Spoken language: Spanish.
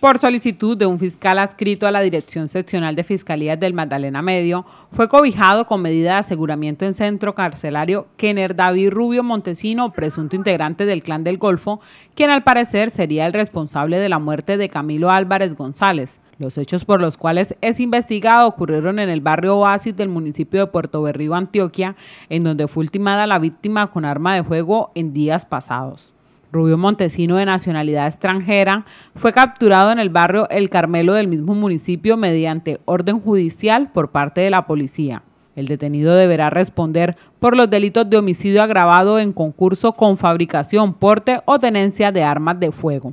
por solicitud de un fiscal adscrito a la Dirección Seccional de Fiscalías del Magdalena Medio, fue cobijado con medida de aseguramiento en centro carcelario Kenner David Rubio Montesino, presunto integrante del Clan del Golfo, quien al parecer sería el responsable de la muerte de Camilo Álvarez González. Los hechos por los cuales es investigado ocurrieron en el barrio Oasis del municipio de Puerto Berrío, Antioquia, en donde fue ultimada la víctima con arma de fuego en días pasados. Rubio Montesino, de nacionalidad extranjera, fue capturado en el barrio El Carmelo del mismo municipio mediante orden judicial por parte de la policía. El detenido deberá responder por los delitos de homicidio agravado en concurso con fabricación, porte o tenencia de armas de fuego.